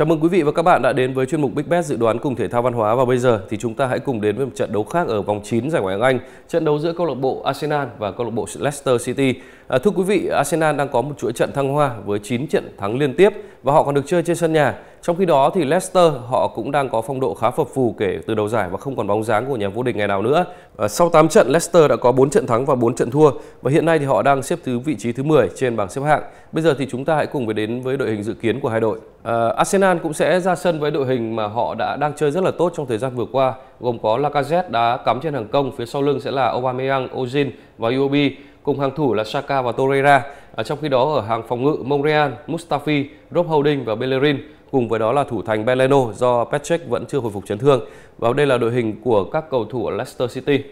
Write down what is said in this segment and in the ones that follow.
Chào mừng quý vị và các bạn đã đến với chuyên mục Big Bet dự đoán cùng thể thao văn hóa và bây giờ thì chúng ta hãy cùng đến với một trận đấu khác ở vòng 9 giải Ngoại hạng Anh, trận đấu giữa câu lạc bộ Arsenal và câu lạc bộ Leicester City. À, thưa quý vị, Arsenal đang có một chuỗi trận thăng hoa với 9 trận thắng liên tiếp và họ còn được chơi trên sân nhà. Trong khi đó thì Leicester họ cũng đang có phong độ khá phập phù kể từ đầu giải và không còn bóng dáng của nhà vô địch ngày nào nữa. sau 8 trận Leicester đã có 4 trận thắng và 4 trận thua và hiện nay thì họ đang xếp thứ vị trí thứ 10 trên bảng xếp hạng. Bây giờ thì chúng ta hãy cùng với đến với đội hình dự kiến của hai đội. À, Arsenal cũng sẽ ra sân với đội hình mà họ đã đang chơi rất là tốt trong thời gian vừa qua, gồm có Lacazette đá cắm trên hàng công, phía sau lưng sẽ là Aubameyang, Ozil và Iwobi cùng hàng thủ là Saka và Torreira. À, trong khi đó ở hàng phòng ngự Montreal Mustafi, Rob Holding và Bellerin cùng với đó là thủ thành Beleno do Patrick vẫn chưa hồi phục chấn thương và đây là đội hình của các cầu thủ ở Leicester City.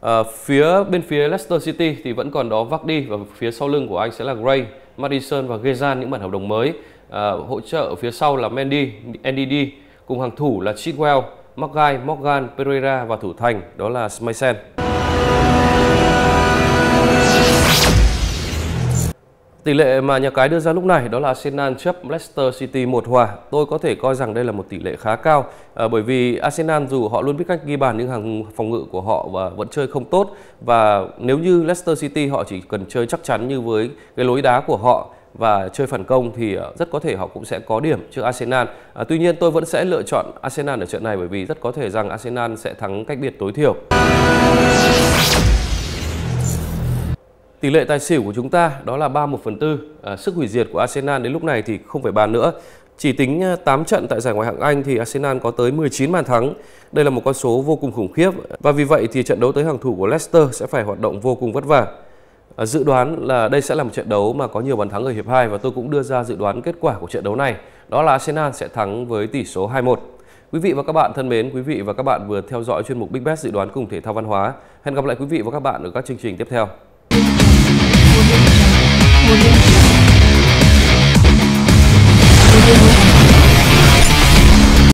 À, phía bên phía Leicester City thì vẫn còn đó Vardy và phía sau lưng của anh sẽ là Gray, Madison và Gezan những bản hợp đồng mới. À, hỗ trợ ở phía sau là Mendy, NDD cùng hàng thủ là Chilwell, Maguire, Morgan, Pereira và thủ thành đó là Smeisen. Tỷ lệ mà nhà cái đưa ra lúc này đó là Arsenal chấp Leicester City một hòa. Tôi có thể coi rằng đây là một tỷ lệ khá cao à, bởi vì Arsenal dù họ luôn biết cách ghi bàn nhưng hàng phòng ngự của họ và vẫn chơi không tốt và nếu như Leicester City họ chỉ cần chơi chắc chắn như với cái lối đá của họ và chơi phản công thì à, rất có thể họ cũng sẽ có điểm trước Arsenal. À, tuy nhiên tôi vẫn sẽ lựa chọn Arsenal ở trận này bởi vì rất có thể rằng Arsenal sẽ thắng cách biệt tối thiểu. Tỷ lệ tài xỉu của chúng ta đó là 31 phần tư. À, sức hủy diệt của Arsenal đến lúc này thì không phải bàn nữa. Chỉ tính 8 à, trận tại giải ngoại hạng Anh thì Arsenal có tới 19 bàn thắng. Đây là một con số vô cùng khủng khiếp và vì vậy thì trận đấu tới hàng thủ của Leicester sẽ phải hoạt động vô cùng vất vả. À, dự đoán là đây sẽ là một trận đấu mà có nhiều bàn thắng ở hiệp 2 và tôi cũng đưa ra dự đoán kết quả của trận đấu này. Đó là Arsenal sẽ thắng với tỷ số 2-1. Quý vị và các bạn thân mến, quý vị và các bạn vừa theo dõi chuyên mục Big Bet dự đoán cùng thể thao văn hóa. Hẹn gặp lại quý vị và các bạn ở các chương trình tiếp theo.